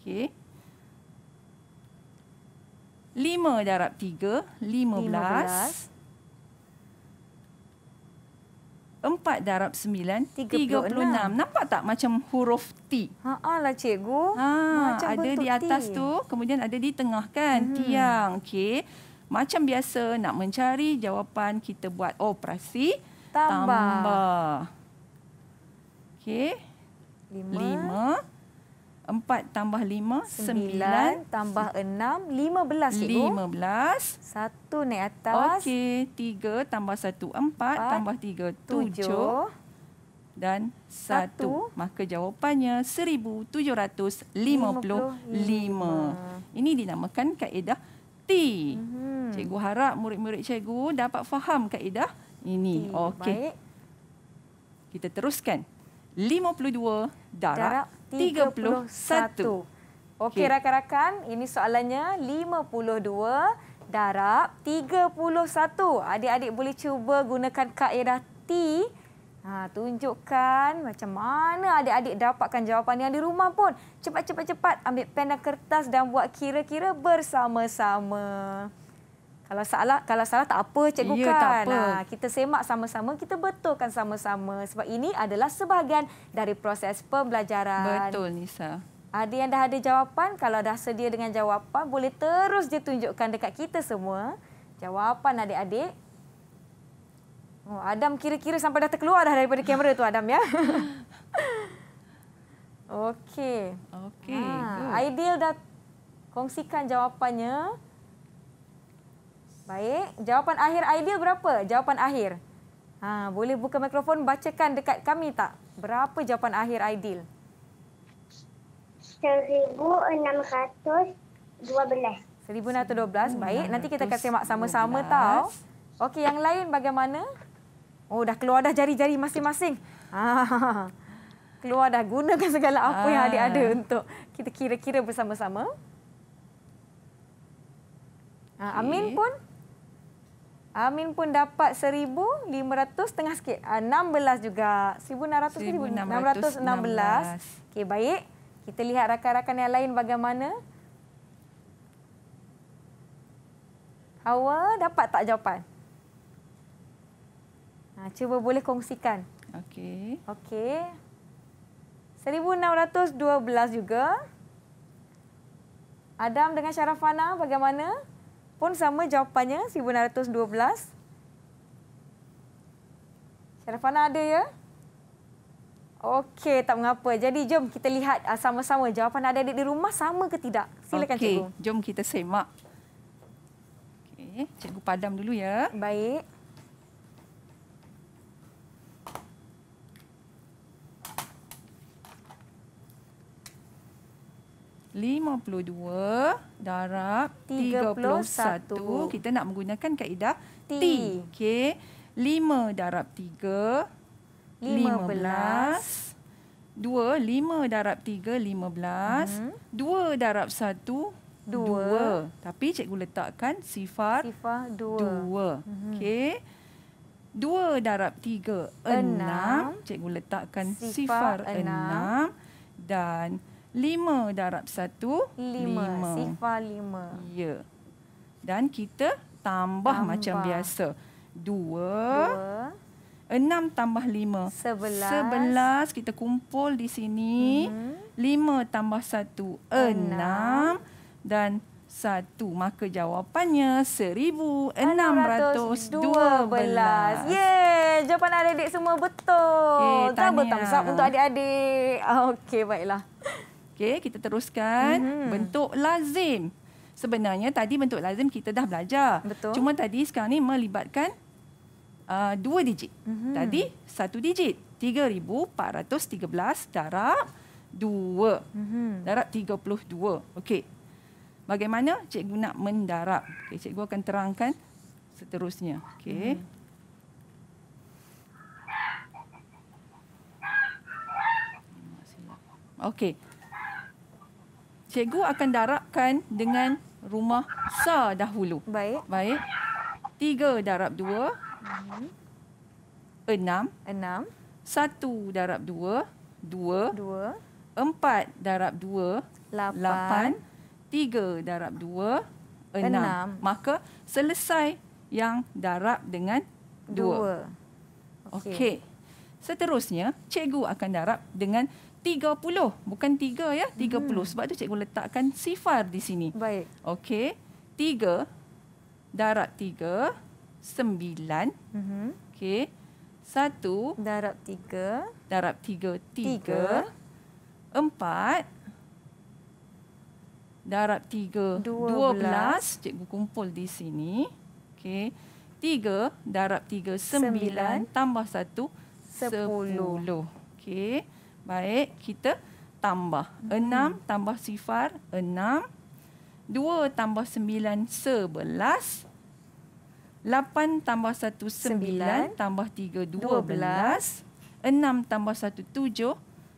Okey. Lima darab tiga, lima belas. Empat darab sembilan, tiga puluh enam. Nampak tak macam huruf T? Haa lah cikgu. Ha, ada di atas T. tu, kemudian ada di tengah kan, hmm. tiang. Okey macam biasa nak mencari jawapan kita buat operasi tambah. tambah. Okey. 5 4 tambah 5 9 tambah 6 15 cikgu. 15 1 naik atas. Okey, 3 tambah 1 4, 4 tambah 3 7. 7 dan satu 1 maka jawapannya 1755. 55. Ini dinamakan kaedah pasti. hmm Cikgu harap murid-murid cikgu dapat faham kaedah ini. Okey. Okay. Kita teruskan. 52 darab, darab 31. 31. Okey okay. rakan-rakan, ini soalannya 52 darab 31. Adik-adik boleh cuba gunakan kaedah T Ha, tunjukkan macam mana adik-adik dapatkan jawapan yang di rumah pun. Cepat-cepat-cepat ambil pen dan kertas dan buat kira-kira bersama-sama. Kalau salah, kalau salah tak apa cikgu ya, kan. Apa. Ha, kita semak sama-sama, kita betulkan sama-sama. Sebab ini adalah sebahagian dari proses pembelajaran. Betul Nisa. Ada yang dah ada jawapan, kalau dah sedia dengan jawapan boleh terus ditunjukkan dekat kita semua. Jawapan adik-adik. Oh, Adam kira-kira sampai dah terkeluar dah daripada kamera tu Adam ya. *laughs* Okey. Okey. Ha, ah, ideal dah kongsikan jawapannya. Baik, jawapan akhir ideal berapa? Jawapan akhir. Ha, boleh buka mikrofon bacakan dekat kami tak? Berapa jawapan akhir ideal? 1612. belas Baik, nanti kita kasih mak sama-sama tau. Okey, yang lain bagaimana? Oh, dah keluar dah jari-jari masing-masing. Ah. Keluar dah gunakan segala apa yang adik ada ah. untuk kita kira-kira bersama-sama. Ah, okay. Amin pun Amin pun dapat seribu lima 1500 tengah sikit. belas juga. seribu enam enam ratus 1600 1616. Okey baik. Kita lihat rakan-rakan yang lain bagaimana. Hawa dapat tak jawapan? Ha, cuba boleh kongsikan. Okey. Okey. 1612 juga. Adam dengan Syarafana bagaimana? Pun sama jawapannya 1612. Syarafana ada ya? Okey, tak mengapa. Jadi jom kita lihat ah, sama-sama jawapan ada di rumah sama ke tidak. Silakan okay. cikgu. Okey, jom kita semak. Okey, cikgu padam dulu ya. Baik. 52 darab 31. 31. Kita nak menggunakan kaedah T. T. Okey. 5 darab 3. 15. 15. 2, 5 darab 3, 15. Mm-hmm. 2 darab 1, 2. 2. Tapi cikgu letakkan sifar, sifar 2. 2. Mm-hmm. Okay. 2 darab 3, 6. 6. Cikgu letakkan sifar, sifar 6. 6. Dan Lima darab satu. Lima. lima. Sifar lima. Ya. Dan kita tambah, tambah. macam biasa. Dua. Dua. Enam tambah lima. Sebelas. Sebelas. Kita kumpul di sini. Hmm. Lima tambah satu. Enam. enam. Dan satu. Maka jawapannya seribu enam ratus dua belas. Yeah. Jawapan adik-adik semua betul. Okay, tanya. Tambah-tambah untuk adik-adik. Ah, okay baiklah. Okey, kita teruskan mm-hmm. bentuk lazim. Sebenarnya tadi bentuk lazim kita dah belajar. Betul. Cuma tadi sekarang ni melibatkan uh, dua digit. Mm-hmm. Tadi satu digit. 3413 darab 2. Mm-hmm. Darab 32. Okey. Bagaimana cikgu nak mendarab? Okey, cikgu akan terangkan seterusnya. Okey. Mm-hmm. Okey cikgu akan darabkan dengan rumah sa dahulu. Baik. Baik. Tiga darab dua. Hmm. Enam. Enam. Satu darab dua. Dua. Dua. Empat darab dua. Lapan. Lapan. Tiga darab dua. Enam. enam. Maka selesai yang darab dengan dua. dua. Okey. Okay. Seterusnya, cikgu akan darab dengan 30 bukan 3 ya 30 hmm. sebab tu cikgu letakkan sifar di sini baik okey 3 darab 3 9 mhm okey 1 darab 3 darab 3 3 4 darab tiga dua belas. cikgu kumpul di sini okey tiga darab tiga sembilan tambah satu sepuluh. 10. okey Baik, kita tambah. Enam hmm. tambah sifar, enam. Dua tambah sembilan, sebelas. Lapan tambah satu, sembilan. Tambah tiga, dua belas. Enam tambah satu, tujuh.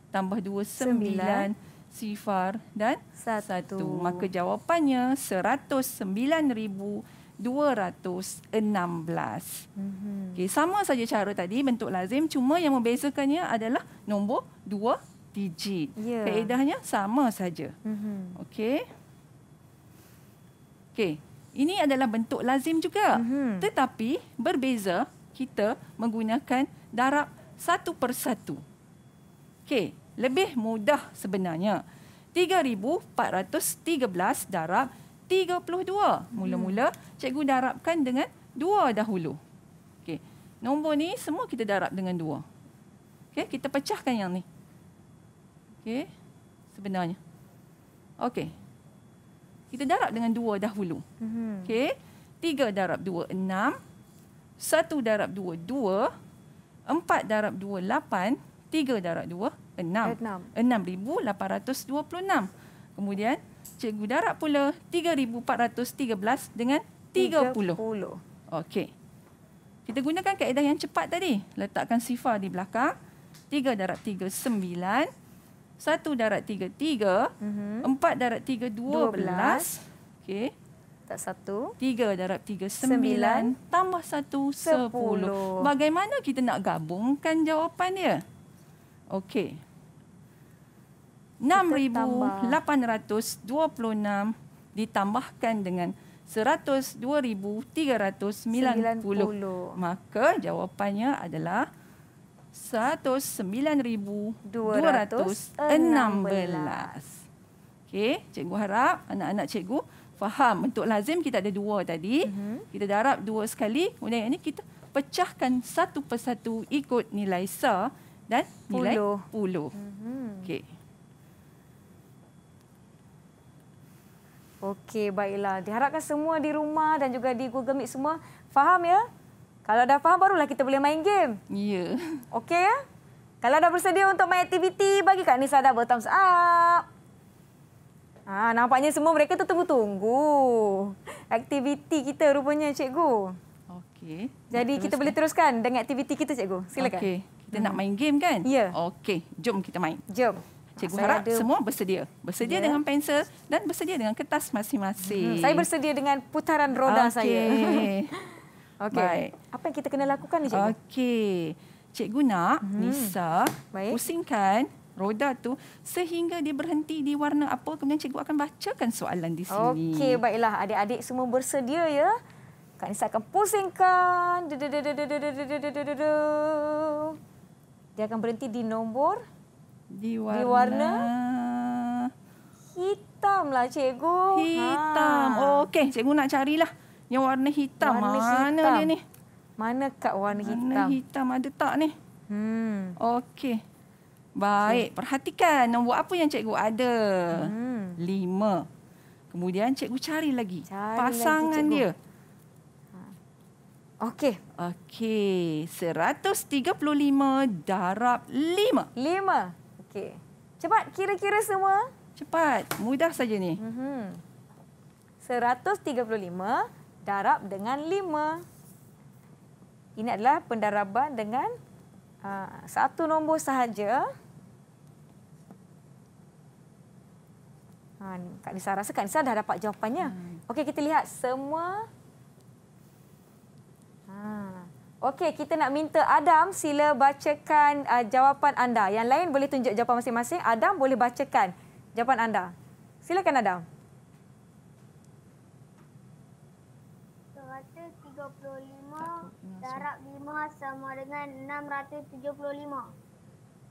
Tambah dua, sembilan. Sifar dan satu. satu. Maka jawapannya seratus sembilan ribu. 216. Mm-hmm. Okay, sama saja cara tadi bentuk lazim cuma yang membezakannya adalah nombor 2 digit. Yeah. Kaedahnya sama saja. Mm-hmm. Okey. Okey, ini adalah bentuk lazim juga. Mm-hmm. Tetapi berbeza kita menggunakan darab satu persatu. Okey, lebih mudah sebenarnya. 3413 darab 32. Mula-mula hmm. cikgu darabkan dengan 2 dahulu. Okey. Nombor ni semua kita darab dengan 2. Okey, kita pecahkan yang ni. Okey. Sebenarnya. Okey. Kita darab dengan 2 dahulu. Hmm. Okey. 3 darab 2 6. 1 darab 2 2. 4 darab 2, 8. 3 darab 2, 6. 6. 6,826. Kemudian, Cikgu darab pula 3,413 dengan 30. 30. Okey. Kita gunakan kaedah yang cepat tadi. Letakkan sifar di belakang. 3 darab 3, 9. 1 darat 3, 3. Mm-hmm. 4 darab 3, 12. 12. Okey. Tak satu. Tiga darat tiga, sembilan. sembilan. Tambah satu, sepuluh. sepuluh. Bagaimana kita nak gabungkan jawapan dia? Okey. 6826 ditambahkan dengan 102390 maka jawapannya adalah 109216 okey cikgu harap anak-anak cikgu faham untuk lazim kita ada dua tadi mm-hmm. kita darab dua sekali kemudian yang ini kita pecahkan satu persatu ikut nilai sa dan nilai puluh, puluh. Mm-hmm. okey Okey, baiklah. Diharapkan semua di rumah dan juga di Google Meet semua faham ya. Kalau dah faham barulah kita boleh main game. Ya. Okey ya. Kalau dah bersedia untuk main aktiviti, bagi Kak Nisa dah thumbs up. Ah, nampaknya semua mereka tu tunggu-tunggu. Aktiviti kita rupanya, cikgu. Okey. Jadi kita boleh teruskan dengan aktiviti kita, cikgu. Silakan. Okey. Kita hmm. nak main game kan? Ya. Okey, jom kita main. Jom. Jom. Cikgu saya harap ada. semua bersedia. Bersedia yeah. dengan pensel dan bersedia dengan kertas masing-masing. Hmm. Saya bersedia dengan putaran roda okay. saya. *laughs* Okey. Apa yang kita kena lakukan ni, Cikgu? Okey. Cikgu nak, hmm. Nisa, Baik. pusingkan roda tu sehingga dia berhenti di warna apa. Kemudian cikgu akan bacakan soalan di sini. Okey, baiklah. Adik-adik semua bersedia ya. Kak Nisa akan pusingkan. Dia akan berhenti di nombor di warna, di warna hitam lah cikgu. Hitam. Ha. Okey, cikgu nak carilah yang warna hitam. Warna Mana hitam. dia ni? Mana kat warna hitam? Warna hitam ada tak ni? Hmm. Okey. Baik, perhatikan nombor apa yang cikgu ada. Hmm. Lima. Kemudian cikgu cari lagi cari pasangan lagi, dia. Ha. Okey. Okey, lima darab lima lima Okey. Cepat kira-kira semua. Cepat. Mudah saja ni. Mhm. 135 darab dengan 5. Ini adalah pendaraban dengan uh, satu nombor sahaja. Ha, Kak Nisa rasa Kak Nisa dah dapat jawapannya. Hmm. Okey, kita lihat semua. Ha. Okey, kita nak minta Adam sila bacakan uh, jawapan anda. Yang lain boleh tunjuk jawapan masing-masing. Adam boleh bacakan jawapan anda. Silakan Adam. Darab 5 sama dengan 675.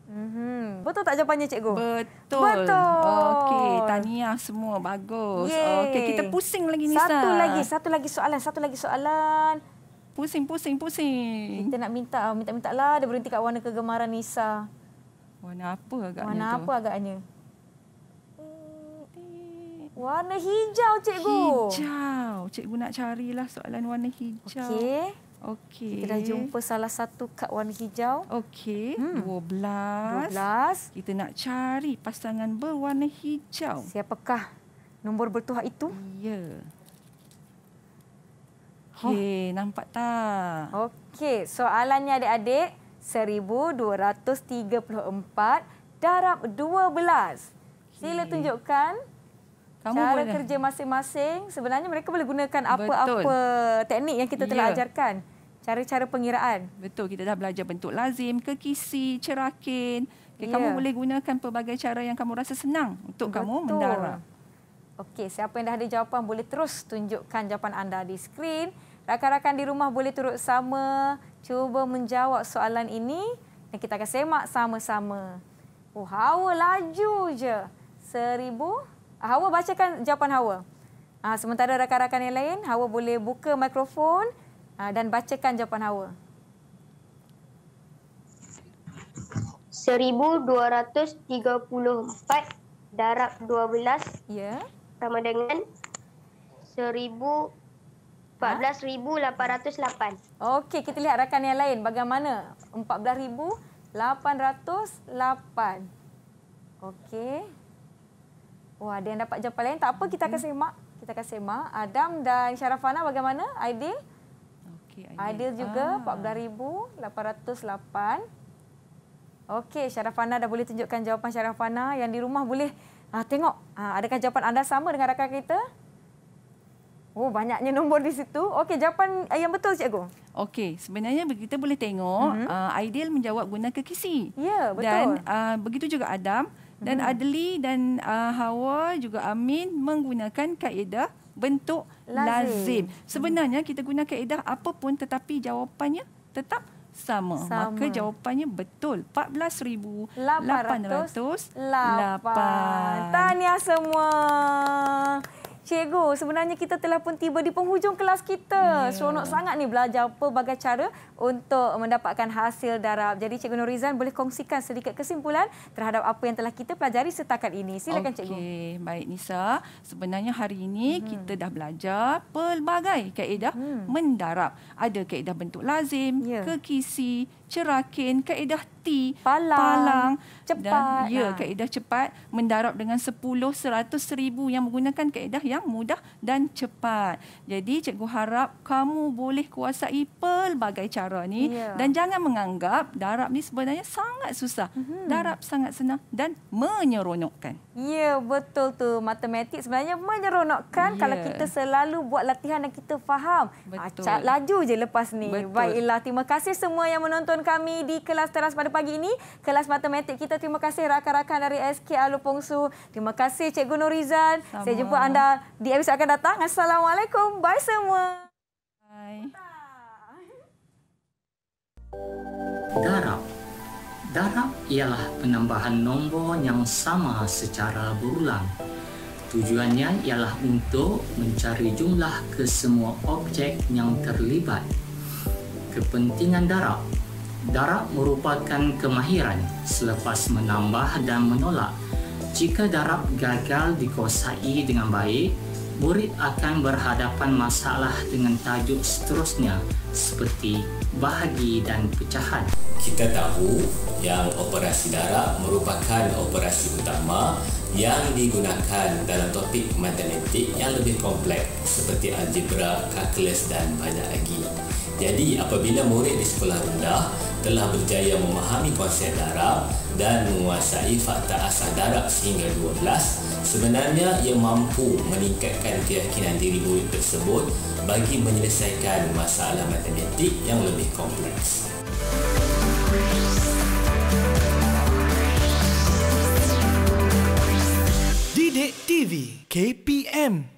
Mm -hmm. Betul tak jawapannya, Cikgu? Betul. Betul. Okey, tahniah semua. Bagus. Okey, kita pusing lagi, Nisa. Satu lagi, satu lagi Satu lagi soalan. Satu lagi soalan pusing, pusing, pusing. Kita nak minta, ah, minta-minta lah dia berhenti kat warna kegemaran Nisa. Warna apa agaknya warna tu? apa agaknya? Hmm. Warna hijau, cikgu. Hijau. Cikgu nak carilah soalan warna hijau. Okey. Okey. Kita dah jumpa salah satu kad warna hijau. Okey. Hmm. Dua hmm. belas. Dua belas. Kita nak cari pasangan berwarna hijau. Siapakah nombor bertuah itu? Ya. Yeah. Okey, oh. nampak tak? Okey, soalannya adik-adik. 1,234 darab 12. Sila okay. tunjukkan Kamu cara boleh. kerja masing-masing. Sebenarnya mereka boleh gunakan apa-apa teknik yang kita telah ya. ajarkan. Cara-cara pengiraan. Betul, kita dah belajar bentuk lazim, kekisi, cerakin. Okay, yeah. Kamu ya. boleh gunakan pelbagai cara yang kamu rasa senang untuk Betul. kamu mendarab. Okey, siapa yang dah ada jawapan boleh terus tunjukkan jawapan anda di skrin. Rakan-rakan di rumah boleh turut sama cuba menjawab soalan ini dan kita akan semak sama-sama. Oh, Hawa laju je. Seribu. Ah, hawa bacakan jawapan Hawa. Ah, ha, sementara rakan-rakan yang lain, Hawa boleh buka mikrofon ha, dan bacakan jawapan Hawa. empat darab 12. Ya. Yeah sama dengan 14,808. Okey, kita lihat rakan yang lain bagaimana. 14,808. Okey. Wah, ada yang dapat jawapan lain. Tak apa, kita akan hmm. semak. Kita akan semak. Adam dan Syarafana bagaimana? Aidil? Okay, Aidil juga, ah. 14,808. Okey, Syarafana dah boleh tunjukkan jawapan Syarafana. Yang di rumah boleh... Ah tengok, ha, adakah jawapan anda sama dengan rakan kita? Oh banyaknya nombor di situ. Okey, jawapan ah, yang betul cikgu. Okey, sebenarnya kita boleh tengok uh-huh. Mhm. Ah, uh, Ideal menjawab guna kekisi. Ya, yeah, betul. Dan uh, begitu juga Adam dan uh-huh. Adli dan uh, Hawa juga Amin menggunakan kaedah bentuk lazim. lazim. Sebenarnya kita guna kaedah apapun tetapi jawapannya tetap sama. sama. Maka jawapannya betul. 14,800. 800... Tahniah semua. Cikgu, sebenarnya kita telah pun tiba di penghujung kelas kita. Yeah. Seronok sangat ni belajar pelbagai cara untuk mendapatkan hasil darab. Jadi Cikgu Norizan boleh kongsikan sedikit kesimpulan terhadap apa yang telah kita pelajari setakat ini. Silakan okay. Cikgu. Baik Nisa, sebenarnya hari ini hmm. kita dah belajar pelbagai kaedah hmm. mendarab. Ada kaedah bentuk lazim, yeah. kekisi, cerakin, kaedah T, palang, palang cepat. Dan, lah. Ya, ha. kaedah cepat mendarab dengan 10, 100, 1000 yang menggunakan kaedah yang mudah dan cepat. Jadi cikgu harap kamu boleh kuasai pelbagai cara ni yeah. dan jangan menganggap darab ni sebenarnya sangat susah. Mm-hmm. Darab sangat senang dan menyeronokkan. Ya, yeah, betul tu. Matematik sebenarnya menyeronokkan yeah. kalau kita selalu buat latihan dan kita faham. Ah, betul. Acak laju je lepas ni. Betul. Baiklah, terima kasih semua yang menonton penonton kami di kelas teras pada pagi ini. Kelas matematik kita. Terima kasih rakan-rakan dari SK Alu Pongsu. Terima kasih Cikgu Norizan. Sama. Saya jumpa anda di episode akan datang. Assalamualaikum. Bye semua. Bye. Darab. Darab ialah penambahan nombor yang sama secara berulang. Tujuannya ialah untuk mencari jumlah ke semua objek yang terlibat. Kepentingan darab Darab merupakan kemahiran selepas menambah dan menolak. Jika darab gagal dikuasai dengan baik, murid akan berhadapan masalah dengan tajuk seterusnya seperti bahagi dan pecahan. Kita tahu yang operasi darab merupakan operasi utama yang digunakan dalam topik matematik yang lebih kompleks seperti algebra, kalkulus dan banyak lagi. Jadi apabila murid di sekolah rendah telah berjaya memahami konsep darab dan menguasai fakta asal darab sehingga 12, sebenarnya ia mampu meningkatkan keyakinan diri murid tersebut bagi menyelesaikan masalah matematik yang lebih kompleks. Didik TV KPM